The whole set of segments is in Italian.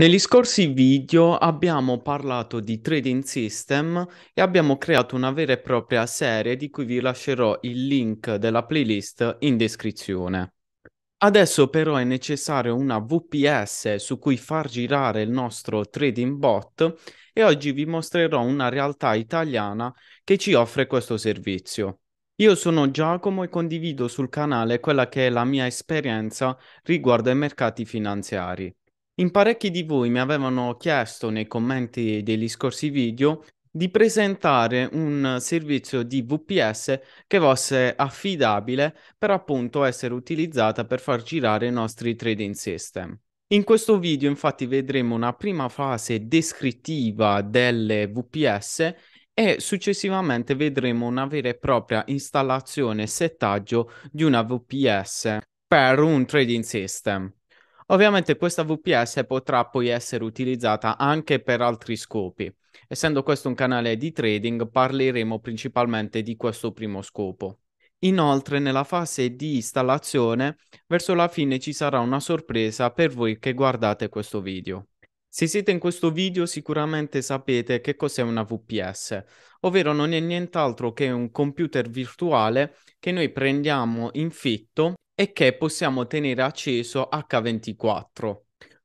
Negli scorsi video abbiamo parlato di trading system e abbiamo creato una vera e propria serie di cui vi lascerò il link della playlist in descrizione. Adesso però è necessario una VPS su cui far girare il nostro trading bot e oggi vi mostrerò una realtà italiana che ci offre questo servizio. Io sono Giacomo e condivido sul canale quella che è la mia esperienza riguardo ai mercati finanziari. In parecchi di voi mi avevano chiesto nei commenti degli scorsi video di presentare un servizio di VPS che fosse affidabile per appunto essere utilizzata per far girare i nostri trading system. In questo video infatti vedremo una prima fase descrittiva delle VPS e successivamente vedremo una vera e propria installazione e settaggio di una VPS per un trading system. Ovviamente questa VPS potrà poi essere utilizzata anche per altri scopi. Essendo questo un canale di trading, parleremo principalmente di questo primo scopo. Inoltre, nella fase di installazione, verso la fine ci sarà una sorpresa per voi che guardate questo video. Se siete in questo video sicuramente sapete che cos'è una VPS, ovvero non è nient'altro che un computer virtuale che noi prendiamo in fitto e che possiamo tenere acceso H24.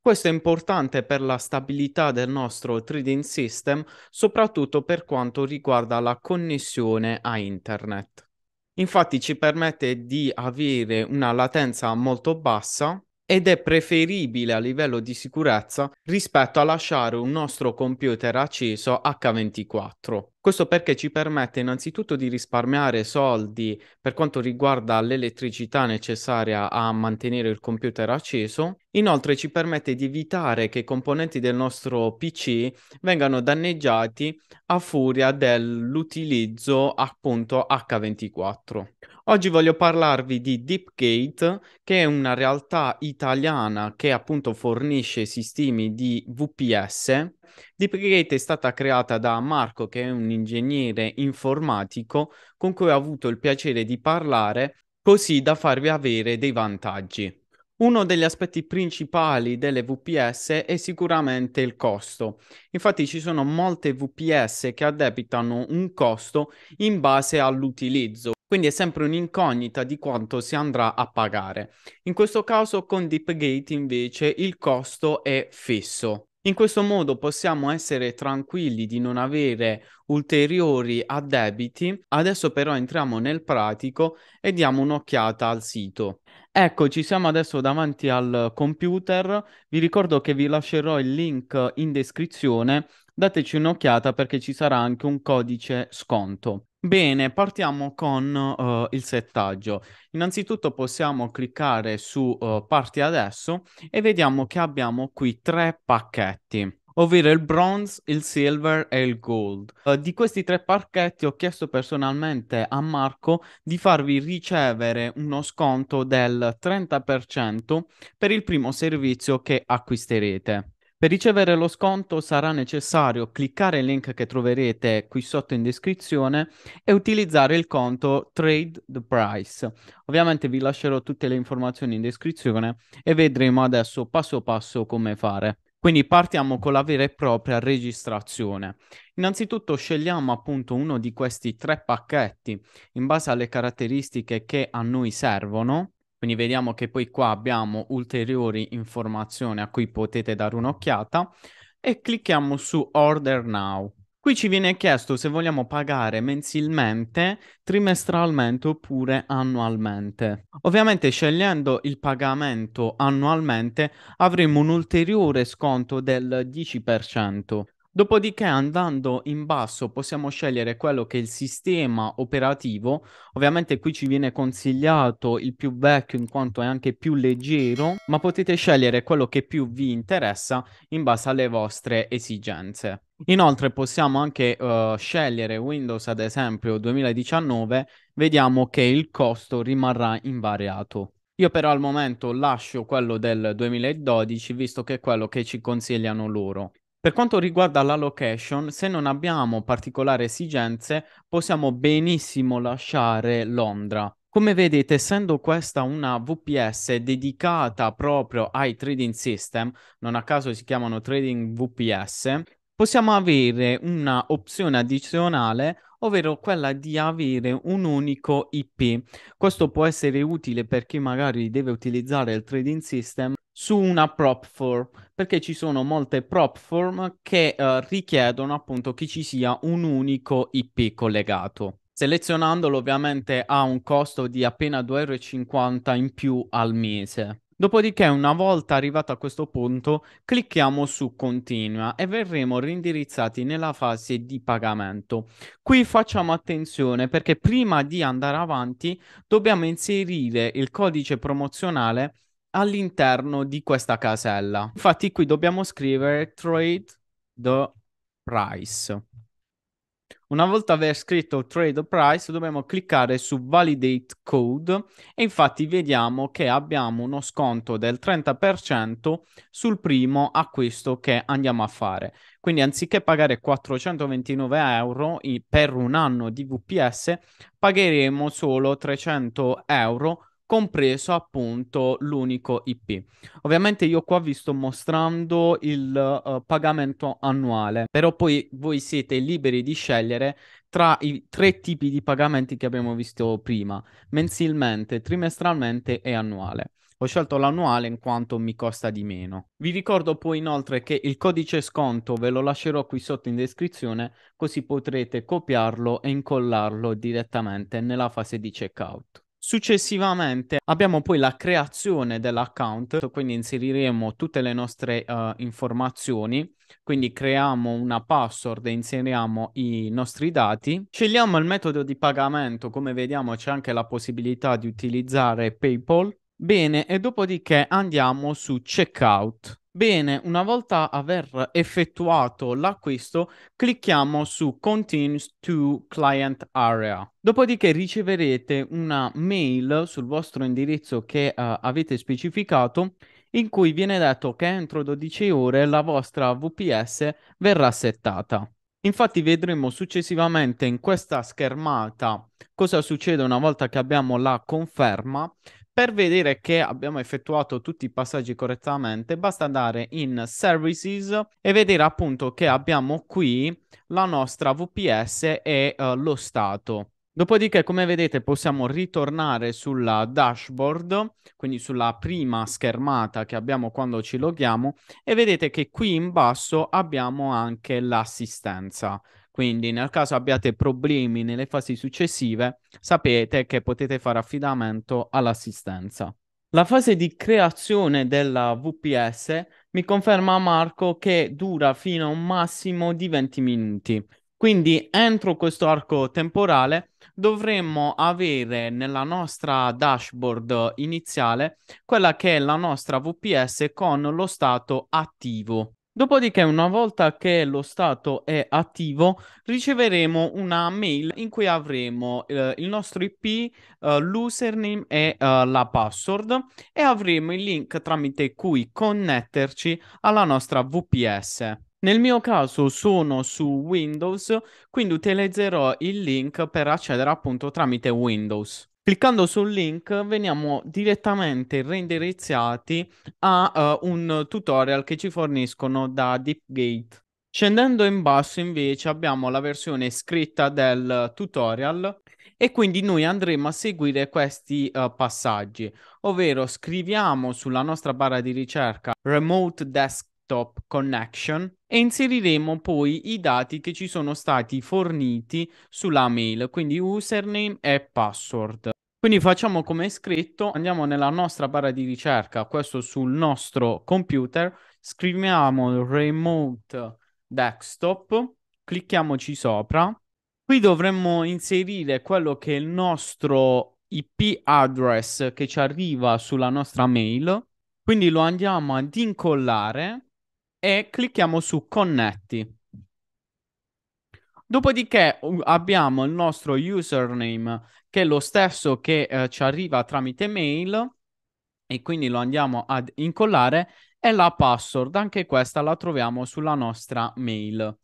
Questo è importante per la stabilità del nostro trading system, soprattutto per quanto riguarda la connessione a internet. Infatti ci permette di avere una latenza molto bassa ed è preferibile a livello di sicurezza rispetto a lasciare un nostro computer acceso H24. Questo perché ci permette innanzitutto di risparmiare soldi per quanto riguarda l'elettricità necessaria a mantenere il computer acceso, inoltre ci permette di evitare che i componenti del nostro PC vengano danneggiati a furia dell'utilizzo appunto H24. Oggi voglio parlarvi di DeepGate, che è una realtà italiana che appunto fornisce sistemi di VPS DeepGate è stata creata da Marco, che è un ingegnere informatico con cui ho avuto il piacere di parlare, così da farvi avere dei vantaggi. Uno degli aspetti principali delle VPS è sicuramente il costo. Infatti ci sono molte VPS che addebitano un costo in base all'utilizzo, quindi è sempre un'incognita di quanto si andrà a pagare. In questo caso con DeepGate invece il costo è fisso. In questo modo possiamo essere tranquilli di non avere ulteriori addebiti. Adesso però entriamo nel pratico e diamo un'occhiata al sito. Ecco, ci siamo adesso davanti al computer. Vi ricordo che vi lascerò il link in descrizione. Dateci un'occhiata perché ci sarà anche un codice sconto. Bene, partiamo con uh, il settaggio. Innanzitutto possiamo cliccare su uh, Parti adesso e vediamo che abbiamo qui tre pacchetti ovvero il bronze, il silver e il gold. Uh, di questi tre pacchetti ho chiesto personalmente a Marco di farvi ricevere uno sconto del 30% per il primo servizio che acquisterete. Per ricevere lo sconto sarà necessario cliccare il link che troverete qui sotto in descrizione e utilizzare il conto Trade the Price. Ovviamente vi lascerò tutte le informazioni in descrizione e vedremo adesso passo passo come fare. Quindi partiamo con la vera e propria registrazione. Innanzitutto scegliamo appunto uno di questi tre pacchetti in base alle caratteristiche che a noi servono quindi vediamo che poi qua abbiamo ulteriori informazioni a cui potete dare un'occhiata e clicchiamo su Order Now. Qui ci viene chiesto se vogliamo pagare mensilmente, trimestralmente oppure annualmente. Ovviamente scegliendo il pagamento annualmente avremo un ulteriore sconto del 10%. Dopodiché andando in basso possiamo scegliere quello che è il sistema operativo, ovviamente qui ci viene consigliato il più vecchio in quanto è anche più leggero, ma potete scegliere quello che più vi interessa in base alle vostre esigenze. Inoltre possiamo anche uh, scegliere Windows ad esempio 2019, vediamo che il costo rimarrà invariato. Io però al momento lascio quello del 2012 visto che è quello che ci consigliano loro. Per quanto riguarda la location, se non abbiamo particolari esigenze, possiamo benissimo lasciare Londra. Come vedete, essendo questa una VPS dedicata proprio ai trading system, non a caso si chiamano trading VPS, possiamo avere una opzione addizionale ovvero quella di avere un unico IP. Questo può essere utile per chi magari deve utilizzare il trading system su una prop form, perché ci sono molte prop form che eh, richiedono appunto che ci sia un unico IP collegato. Selezionandolo ovviamente ha un costo di appena 2,50 euro in più al mese. Dopodiché, una volta arrivato a questo punto, clicchiamo su continua e verremo rindirizzati nella fase di pagamento. Qui facciamo attenzione perché prima di andare avanti dobbiamo inserire il codice promozionale all'interno di questa casella. Infatti qui dobbiamo scrivere trade the price. Una volta aver scritto trade price dobbiamo cliccare su validate code e infatti vediamo che abbiamo uno sconto del 30% sul primo acquisto che andiamo a fare. Quindi anziché pagare 429 euro per un anno di VPS pagheremo solo 300 euro compreso appunto l'unico IP. Ovviamente io qua vi sto mostrando il uh, pagamento annuale, però poi voi siete liberi di scegliere tra i tre tipi di pagamenti che abbiamo visto prima, mensilmente, trimestralmente e annuale. Ho scelto l'annuale in quanto mi costa di meno. Vi ricordo poi inoltre che il codice sconto ve lo lascerò qui sotto in descrizione, così potrete copiarlo e incollarlo direttamente nella fase di checkout. Successivamente abbiamo poi la creazione dell'account, quindi inseriremo tutte le nostre uh, informazioni, quindi creiamo una password e inseriamo i nostri dati. Scegliamo il metodo di pagamento, come vediamo c'è anche la possibilità di utilizzare PayPal. Bene, e dopodiché andiamo su checkout. Bene, una volta aver effettuato l'acquisto, clicchiamo su Continues to Client Area. Dopodiché riceverete una mail sul vostro indirizzo che uh, avete specificato in cui viene detto che entro 12 ore la vostra VPS verrà settata. Infatti vedremo successivamente in questa schermata cosa succede una volta che abbiamo la conferma per vedere che abbiamo effettuato tutti i passaggi correttamente, basta andare in Services e vedere appunto che abbiamo qui la nostra VPS e uh, lo stato. Dopodiché, come vedete, possiamo ritornare sulla dashboard, quindi sulla prima schermata che abbiamo quando ci loghiamo, e vedete che qui in basso abbiamo anche l'assistenza. Quindi nel caso abbiate problemi nelle fasi successive, sapete che potete fare affidamento all'assistenza. La fase di creazione della VPS mi conferma Marco che dura fino a un massimo di 20 minuti. Quindi entro questo arco temporale dovremmo avere nella nostra dashboard iniziale quella che è la nostra VPS con lo stato attivo. Dopodiché, una volta che lo stato è attivo, riceveremo una mail in cui avremo eh, il nostro IP, eh, l'username e eh, la password e avremo il link tramite cui connetterci alla nostra VPS. Nel mio caso sono su Windows, quindi utilizzerò il link per accedere appunto tramite Windows. Cliccando sul link veniamo direttamente reindirizzati a uh, un tutorial che ci forniscono da DeepGate. Scendendo in basso invece abbiamo la versione scritta del tutorial e quindi noi andremo a seguire questi uh, passaggi, ovvero scriviamo sulla nostra barra di ricerca Remote Desktop desktop connection e inseriremo poi i dati che ci sono stati forniti sulla mail, quindi username e password. Quindi facciamo come è scritto, andiamo nella nostra barra di ricerca, questo sul nostro computer, scriviamo remote desktop, clicchiamoci sopra. Qui dovremmo inserire quello che è il nostro IP address che ci arriva sulla nostra mail, quindi lo andiamo ad incollare e clicchiamo su connetti. Dopodiché abbiamo il nostro username che è lo stesso che eh, ci arriva tramite mail e quindi lo andiamo ad incollare e la password, anche questa la troviamo sulla nostra mail.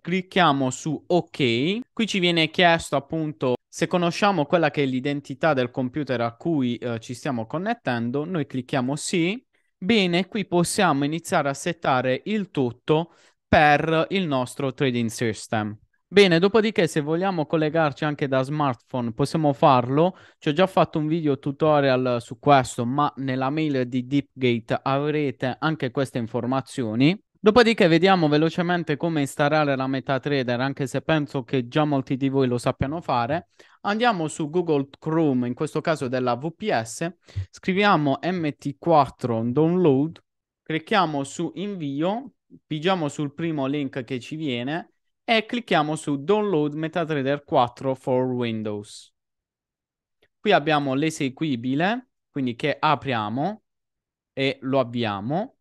Clicchiamo su ok, qui ci viene chiesto appunto se conosciamo quella che è l'identità del computer a cui eh, ci stiamo connettendo, noi clicchiamo sì Bene, qui possiamo iniziare a settare il tutto per il nostro trading system. Bene, dopodiché se vogliamo collegarci anche da smartphone possiamo farlo. Ci ho già fatto un video tutorial su questo, ma nella mail di DeepGate avrete anche queste informazioni. Dopodiché vediamo velocemente come installare la MetaTrader, anche se penso che già molti di voi lo sappiano fare. Andiamo su Google Chrome, in questo caso della VPS, scriviamo MT4 download, clicchiamo su invio, pigiamo sul primo link che ci viene e clicchiamo su download MetaTrader 4 for Windows. Qui abbiamo l'eseguibile, quindi che apriamo e lo avviamo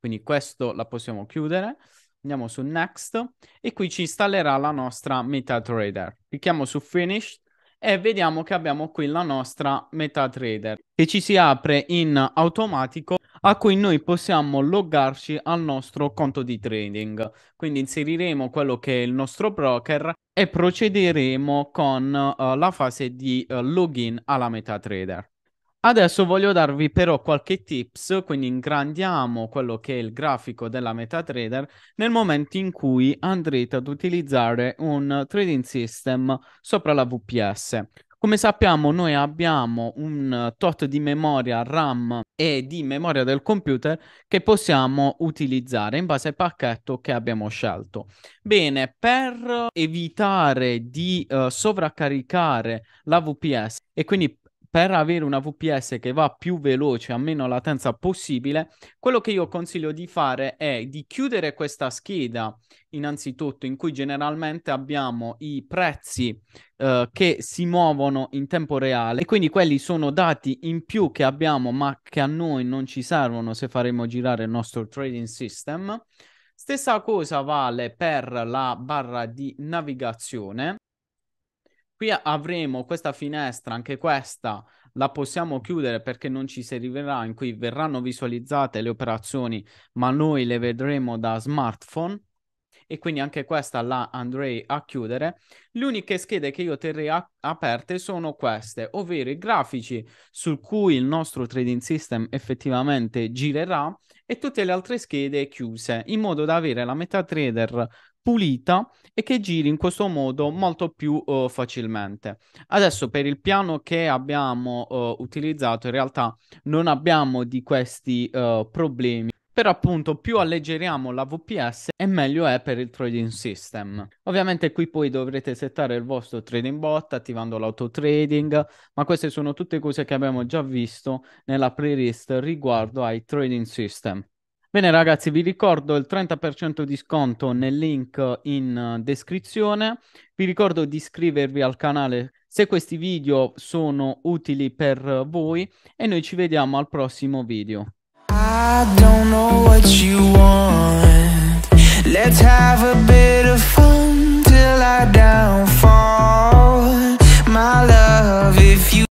quindi questo la possiamo chiudere. Andiamo su Next e qui ci installerà la nostra MetaTrader. Clicchiamo su Finish e vediamo che abbiamo qui la nostra MetaTrader che ci si apre in automatico a cui noi possiamo loggarci al nostro conto di trading. Quindi inseriremo quello che è il nostro broker e procederemo con uh, la fase di uh, login alla MetaTrader. Adesso voglio darvi però qualche tips, quindi ingrandiamo quello che è il grafico della MetaTrader nel momento in cui andrete ad utilizzare un trading system sopra la VPS. Come sappiamo noi abbiamo un tot di memoria RAM e di memoria del computer che possiamo utilizzare in base al pacchetto che abbiamo scelto. Bene, per evitare di uh, sovraccaricare la VPS e quindi per avere una VPS che va più veloce, a meno latenza possibile, quello che io consiglio di fare è di chiudere questa scheda innanzitutto in cui generalmente abbiamo i prezzi eh, che si muovono in tempo reale e quindi quelli sono dati in più che abbiamo ma che a noi non ci servono se faremo girare il nostro trading system. Stessa cosa vale per la barra di navigazione. Qui avremo questa finestra, anche questa la possiamo chiudere perché non ci servirà, in cui verranno visualizzate le operazioni, ma noi le vedremo da smartphone e quindi anche questa la andrei a chiudere. Le uniche schede che io terrei a- aperte sono queste, ovvero i grafici su cui il nostro trading system effettivamente girerà e tutte le altre schede chiuse, in modo da avere la MetaTrader pulita e che giri in questo modo molto più uh, facilmente. Adesso per il piano che abbiamo uh, utilizzato in realtà non abbiamo di questi uh, problemi. Per appunto più alleggeriamo la VPS e meglio è per il trading system. Ovviamente qui poi dovrete settare il vostro trading bot attivando l'auto trading, ma queste sono tutte cose che abbiamo già visto nella playlist riguardo ai trading system. Bene ragazzi, vi ricordo il 30% di sconto nel link in eh, descrizione. Vi ricordo di iscrivervi al canale se questi video sono utili per eh, voi e noi ci vediamo al prossimo video. I don't know what you want. Let's have a bit of fun till I downfall. My love, if you